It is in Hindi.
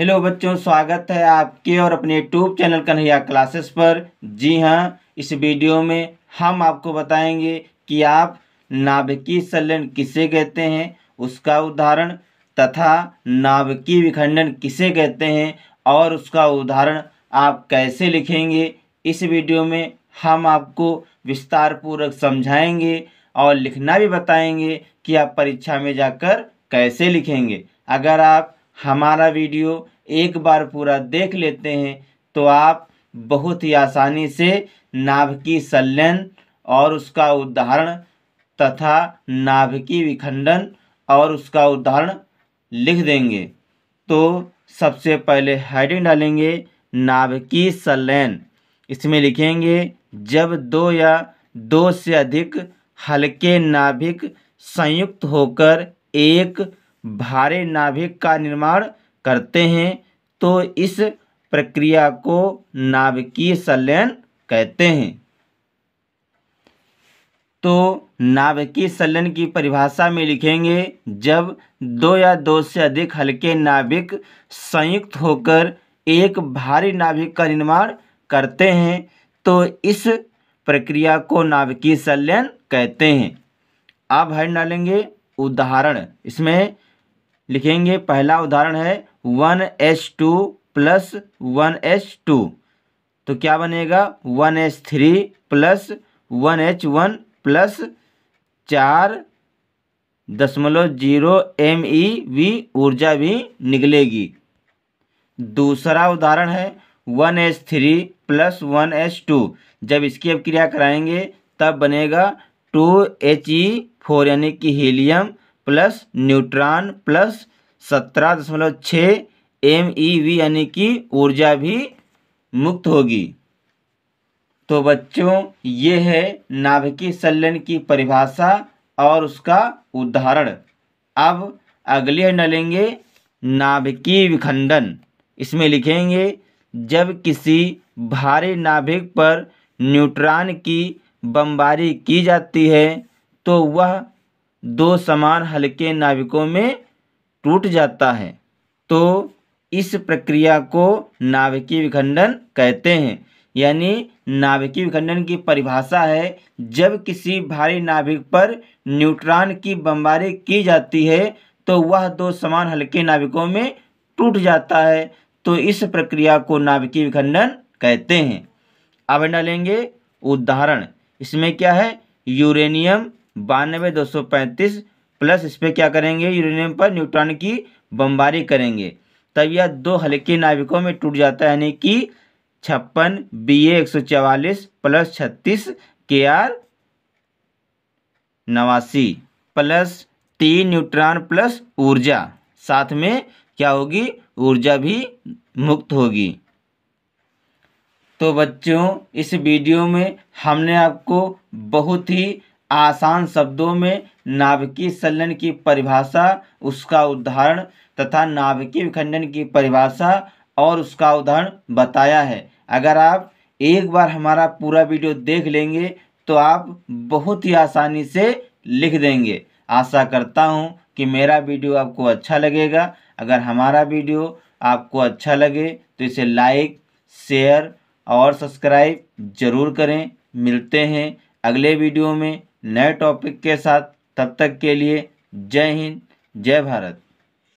हेलो बच्चों स्वागत है आपके और अपने यूट्यूब चैनल कन्हैया क्लासेस पर जी हाँ इस वीडियो में हम आपको बताएंगे कि आप नाभिकीय संलयन किसे कहते हैं उसका उदाहरण तथा नाभिकीय विखंडन किसे कहते हैं और उसका उदाहरण आप कैसे लिखेंगे इस वीडियो में हम आपको विस्तारपूर्वक समझाएंगे और लिखना भी बताएंगे कि आप परीक्षा में जाकर कैसे लिखेंगे अगर आप हमारा वीडियो एक बार पूरा देख लेते हैं तो आप बहुत ही आसानी से की संलयन और उसका उदाहरण तथा की विखंडन और उसका उदाहरण लिख देंगे तो सबसे पहले हेडिंग डालेंगे की संलयन इसमें लिखेंगे जब दो या दो से अधिक हल्के नाभिक संयुक्त होकर एक भारे नाभिक का निर्माण करते हैं तो इस प्रक्रिया को नाभिकीय संलयन कहते हैं तो नाभिकीय संलयन की परिभाषा में लिखेंगे जब दो या दो से अधिक हल्के नाभिक संयुक्त होकर एक भारी नाभिक का निर्माण करते हैं तो इस प्रक्रिया को नाभिकीय संलयन कहते हैं अब हर डालेंगे उदाहरण इसमें लिखेंगे पहला उदाहरण है one H two plus one H two तो क्या बनेगा one H three plus one H one plus चार दशमलव जीरो एम ई वी ऊर्जा भी निकलेगी दूसरा उदाहरण है one H three plus one H two जब इसकी अब क्रिया कराएंगे तब बनेगा टू एच ई फोर यानी कि हीलियम प्लस न्यूट्रॉन प्लस सत्रह दशमलव छः एम ई वी यानी कि ऊर्जा भी मुक्त होगी तो बच्चों ये है नाभिकीय संलयन की परिभाषा और उसका उदाहरण अब अगले न लेंगे नाभिकीय विखंडन इसमें लिखेंगे जब किसी भारी नाभिक पर न्यूट्रॉन की बमबारी की जाती है तो वह दो समान हल्के नाभिकों में टूट जाता है तो इस प्रक्रिया को नाभिकीय विखंडन कहते हैं यानी नाभिकीय विखंडन की परिभाषा है जब किसी भारी नाभिक पर न्यूट्रॉन की बमबारी की जाती है तो वह दो समान हल्के नाभिकों में टूट जाता है तो इस प्रक्रिया को नाभिकीय विखंडन कहते हैं अब डालेंगे उदाहरण इसमें क्या है यूरेनियम बानवे दो सौ पैंतीस प्लस इस पर क्या करेंगे यूरेनियम पर न्यूट्रॉन की बमबारी करेंगे तब यह दो हल्के नाभिकों में टूट जाता है यानी कि छप्पन बी ए एक सौ चवालीस प्लस छत्तीस के आर नवासी प्लस तीन न्यूट्रॉन प्लस ऊर्जा साथ में क्या होगी ऊर्जा भी मुक्त होगी तो बच्चों इस वीडियो में हमने आपको बहुत ही आसान शब्दों में नाभिकीय संलयन की परिभाषा उसका उदाहरण तथा नाभिकीय विखंडन की परिभाषा और उसका उदाहरण बताया है अगर आप एक बार हमारा पूरा वीडियो देख लेंगे तो आप बहुत ही आसानी से लिख देंगे आशा करता हूँ कि मेरा वीडियो आपको अच्छा लगेगा अगर हमारा वीडियो आपको अच्छा लगे तो इसे लाइक शेयर और सब्सक्राइब ज़रूर करें मिलते हैं अगले वीडियो में नए टॉपिक के साथ तब तक के लिए जय हिंद जय भारत